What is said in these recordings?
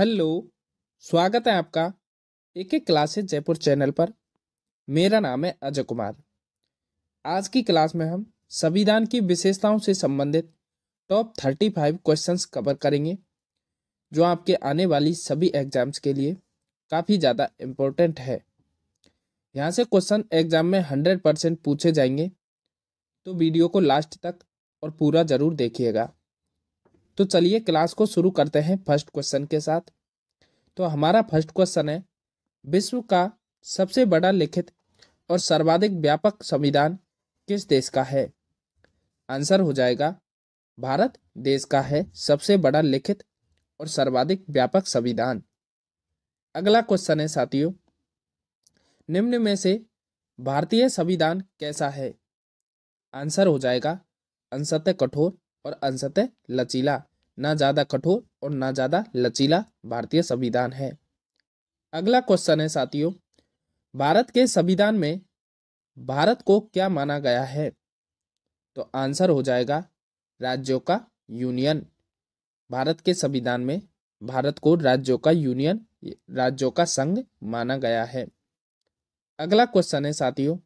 hello स्वागत है आपका एक एक है जयपुर चैनल पर मेरा नाम है अजय कुमार आज की क्लास में हम संविधान की विशेषताओं से संबंधित top thirty five question cover करेंगे जो आपके आने वाली सभी एग्जाम्स के लिए काफ़ी ज़्यादा इम्पोर्टेंट है यहाँ से क्वेश्चन एग्जाम में हंड्रेड परसेंट पूछे जाएंगे तो वीडियो को लास्ट तक और पूरा ज़रूर देखिएगा तो चलिए क्लास को शुरू करते हैं फर्स्ट क्वेश्चन के साथ तो हमारा फर्स्ट क्वेश्चन है विश्व का सबसे बड़ा लिखित और सर्वाधिक व्यापक संविधान किस देश का है आंसर हो जाएगा भारत देश का है सबसे बड़ा लिखित और सर्वाधिक व्यापक संविधान अगला क्वेश्चन है साथियों निम्न में से भारतीय संविधान कैसा है आंसर हो जाएगा अंशतः कठोर और अंशतः लचीला ना ज़्यादा कठोर और ना ज़्यादा लचीला भारतीय संविधान है अगला क्वेश्चन है साथियों भारत के संविधान में भारत को क्या माना गया है तो आंसर हो जाएगा राज्यों का यूनियन भारत के संविधान में भारत को राज्यों का यूनियन राज्यों का संघ माना गया है अगला क्वेश्चन है साथियों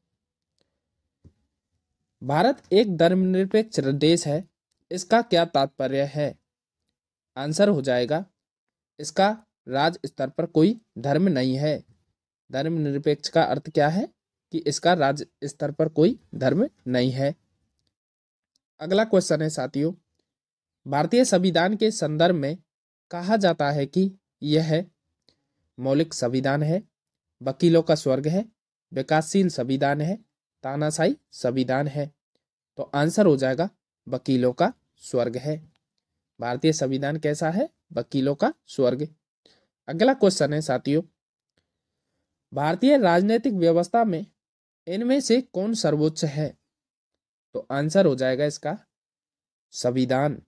भारत एक धर्मनिरपेक्ष देश है इसका क्या तात्पर्य है आंसर हो जाएगा इसका राज स्तर पर कोई धर्म नहीं है धर्म निरपेक्ष का अर्थ क्या है कि इसका राज्य स्तर पर कोई धर्म नहीं है अगला क्वेश्चन है साथियों भारतीय संविधान के संदर्भ में कहा जाता है कि यह मौलिक संविधान है वकीलों का स्वर्ग है विकासशील संविधान है तानाशाही संविधान है तो आंसर हो जाएगा वकीलों का स्वर्ग है भारतीय संविधान कैसा है वकीलों का स्वर्ग अगला क्वेश्चन है साथियों भारतीय राजनीतिक व्यवस्था में इनमें से कौन सर्वोच्च है तो आंसर हो जाएगा इसका संविधान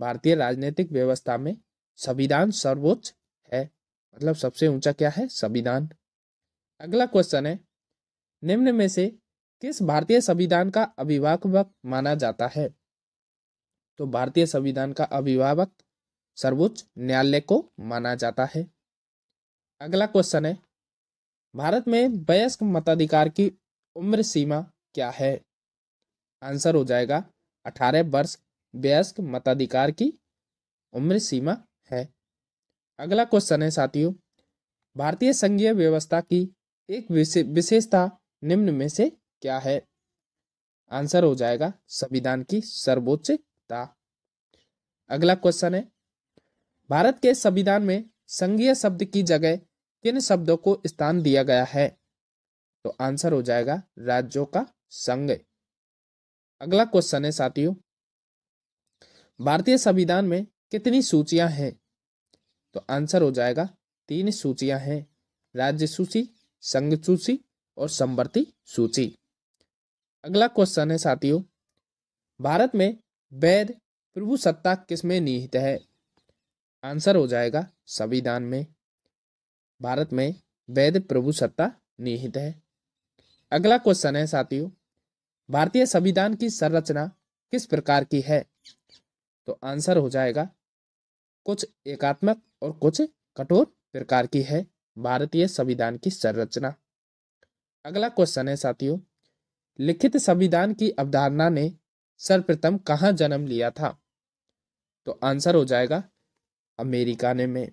भारतीय राजनीतिक व्यवस्था में संविधान सर्वोच्च है मतलब सबसे ऊंचा क्या है संविधान अगला क्वेश्चन है निम्न में से किस भारतीय संविधान का अभिभावक माना जाता है तो भारतीय संविधान का अभिभावक सर्वोच्च न्यायालय को माना जाता है अगला क्वेश्चन है भारत में वयस्क मताधिकार की उम्र सीमा क्या है आंसर हो जाएगा अठारह वर्ष वयस्क मताधिकार की उम्र सीमा है अगला क्वेश्चन है साथियों भारतीय संघीय व्यवस्था की एक विशेषता निम्न में से क्या है आंसर हो जाएगा संविधान की सर्वोच्च सकता अगला क्वेश्चन है भारत के संविधान में संघीय शब्द की जगह किन शब्दों को स्थान दिया गया है तो आंसर हो जाएगा राज्यों का संघ अगला क्वेश्चन है साथियों भारतीय संविधान में कितनी सूचियां हैं तो आंसर हो जाएगा तीन सूचियां हैं राज्य सूची संघ सूची और संवर्ती सूची अगला क्वेश्चन है साथियों भारत में वैध प्रभु सत्ता किसमें निहित है आंसर हो जाएगा संविधान में भारत में वैध प्रभु सत्ता निहित है अगला क्वेश्चन है साथियों भारतीय संविधान की संरचना किस प्रकार की है तो आंसर हो जाएगा कुछ एकात्मक और कुछ कठोर प्रकार की है भारतीय संविधान की संरचना अगला क्वेश्चन है साथियों लिखित संविधान की अवधारणा ने सर्वप्रथम कहाँ जन्म लिया था तो आंसर हो जाएगा अमेरिका ने में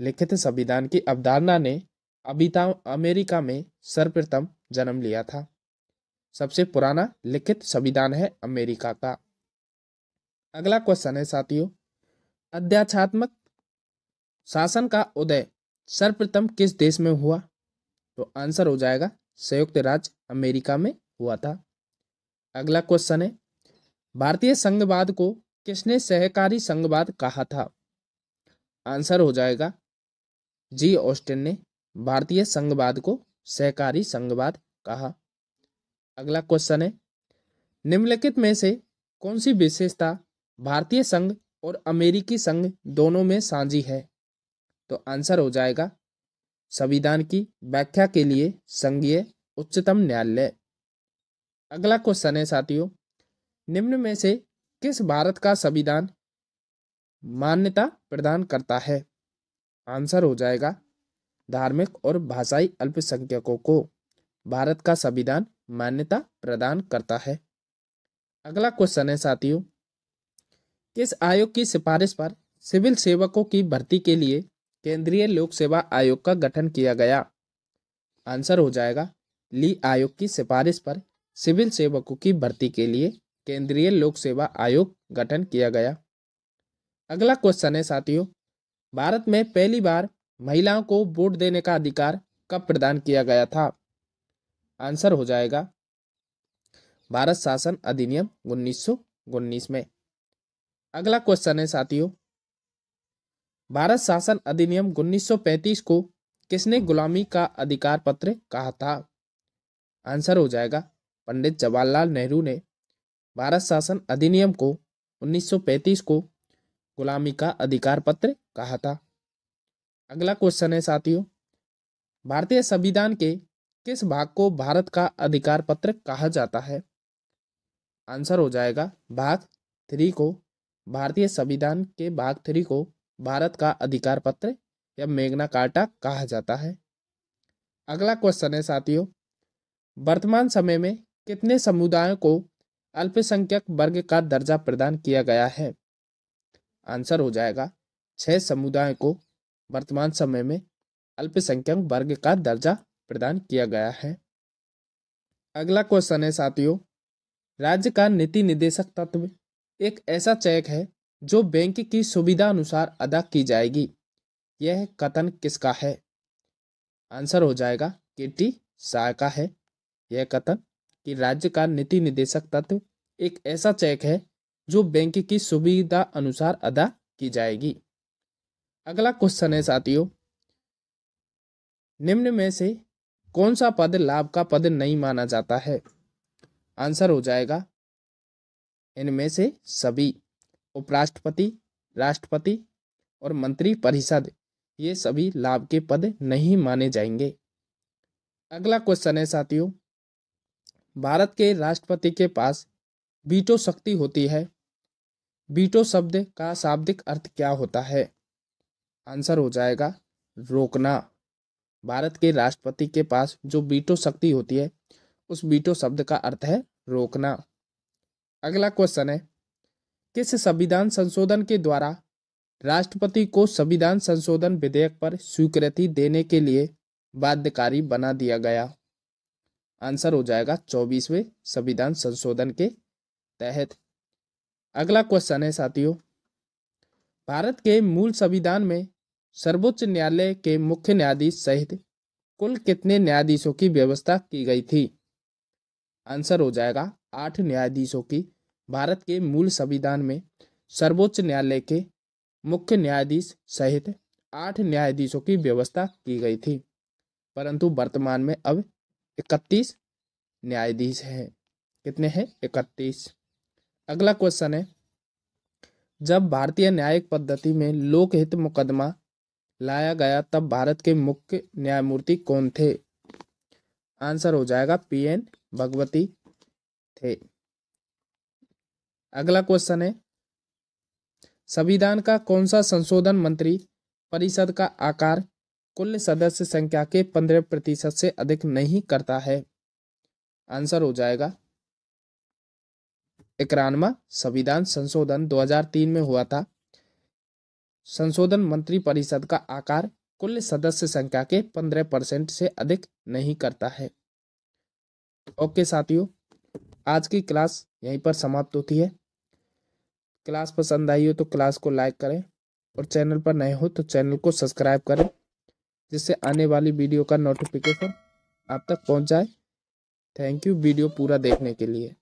लिखित संविधान की अवधारणा ने अभिता अमेरिका में सर्वप्रथम जन्म लिया था सबसे पुराना लिखित संविधान है अमेरिका का अगला क्वेश्चन है साथियों अध्यात्मक शासन का उदय सर्वप्रथम किस देश में हुआ तो आंसर हो जाएगा संयुक्त राज्य अमेरिका में हुआ था अगला क्वेश्चन है भारतीय संघवाद को किसने सहकारी संघवाद कहा था आंसर हो जाएगा जी ऑस्टिन ने भारतीय संघवाद को सहकारी संघवाद कहा अगला क्वेश्चन है निम्नलिखित में से कौन सी विशेषता भारतीय संघ और अमेरिकी संघ दोनों में साझी है तो आंसर हो जाएगा संविधान की व्याख्या के लिए संघीय उच्चतम न्यायालय अगला क्वेश्चन है साथियों निम्न में से किस भारत का संविधान मान्यता प्रदान करता है आंसर हो जाएगा धार्मिक और भाषाई अल्पसंख्यकों को भारत का संविधान मान्यता प्रदान करता है अगला क्वेश्चन है साथियों किस आयोग की सिफारिश पर सिविल सेवकों की भर्ती के लिए केंद्रीय लोक सेवा आयोग का गठन किया गया आंसर हो जाएगा ली आयोग की सिफारिश पर सिविल सेवकों की भर्ती के लिए केंद्रीय लोक सेवा आयोग गठन किया गया अगला क्वेश्चन है साथियों भारत में पहली बार महिलाओं को वोट देने का अधिकार कब प्रदान किया गया था आंसर हो जाएगा भारत शासन अधिनियम उन्नीस में अगला क्वेश्चन है साथियों भारत शासन अधिनियम उन्नीस सौ पैंतीस को किसने गुलामी का अधिकार पत्र कहा था आंसर हो जाएगा पंडित जवाहरलाल नेहरू ने भारत शासन अधिनियम को 1935 को गुलामी का अधिकार पत्र कहा था अगला क्वेश्चन है साथियों भारतीय संविधान के किस भाग को भारत का अधिकार पत्र कहा जाता है आंसर हो जाएगा भाग थ्री को भारतीय संविधान के भाग थ्री को भारत का अधिकार पत्र या मेघना कार्टा कहा जाता है अगला क्वेश्चन है साथियों वर्तमान समय में कितने समुदायों को अल्पसंख्यक वर्ग का दर्जा प्रदान किया गया है आंसर हो जाएगा छह समुदाय को वर्तमान समय में अल्पसंख्यक वर्ग का दर्जा प्रदान किया गया है अगला क्वेश्चन है साथियों राज्य का नीति निदेशक तत्व एक ऐसा चेक है जो बैंक की सुविधा अनुसार अदा की जाएगी यह कथन किसका है आंसर हो जाएगा के टी शाह का है यह कथन कि राज्य का नीति निदेशक तत्व एक ऐसा चेक है जो बैंक की सुविधा अनुसार अदा की जाएगी अगला क्वेश्चन है साथियों निम्न में से कौन सा पद लाभ का पद नहीं माना जाता है आंसर हो जाएगा इनमें से सभी उपराष्ट्रपति राष्ट्रपति और मंत्री परिषद ये सभी लाभ के पद नहीं माने जाएंगे अगला क्वेश्चन है साथियों भारत के राष्ट्रपति के पास बीटो शक्ति होती है बीटो शब्द का शाब्दिक अर्थ क्या होता है आंसर हो जाएगा रोकना भारत के राष्ट्रपति के पास जो बीटो शक्ति होती है उस बीटो शब्द का अर्थ है रोकना अगला क्वेश्चन है किस संविधान संशोधन के द्वारा राष्ट्रपति को संविधान संशोधन विधेयक पर स्वीकृति देने के लिए बाध्यकारी बना दिया गया आंसर हो जाएगा चौबीसवें संविधान संशोधन के तहत अगला क्वेश्चन है साथियों भारत के मूल संविधान में सर्वोच्च न्यायालय के मुख्य न्यायाधीश सहित कुल कितने न्यायाधीशों की व्यवस्था की गई थी आंसर हो जाएगा आठ न्यायाधीशों की भारत के मूल संविधान में सर्वोच्च न्यायालय के मुख्य न्यायाधीश सहित आठ न्यायाधीशों की व्यवस्था की गई थी परंतु वर्तमान में अब इकतीस न्यायाधीश हैं कितने हैं इकतीस अगला क्वेश्चन है जब भारतीय न्यायिक पद्धति में लोकहित मुकदमा लाया गया तब भारत के मुख्य न्यायमूर्ति कौन थे आंसर हो जाएगा पी एन भगवती थे अगला क्वेश्चन है संविधान का कौन सा संशोधन मंत्री परिषद का आकार कुल सदस्य संख्या के पंद्रह प्रतिशत से अधिक नहीं करता है आंसर हो जाएगा इकरानवा संविधान संशोधन 2003 में हुआ था संशोधन मंत्री परिषद का आकार कुल सदस्य संख्या के पंद्रह परसेंट से अधिक नहीं करता है ओके साथियों आज की क्लास यहीं पर समाप्त होती है क्लास पसंद आई हो तो क्लास को लाइक करें और चैनल पर नए हो तो चैनल को सब्सक्राइब करें जिससे आने वाली वीडियो का नोटिफिकेशन आप तक पहुंच जाए थैंक यू वीडियो पूरा देखने के लिए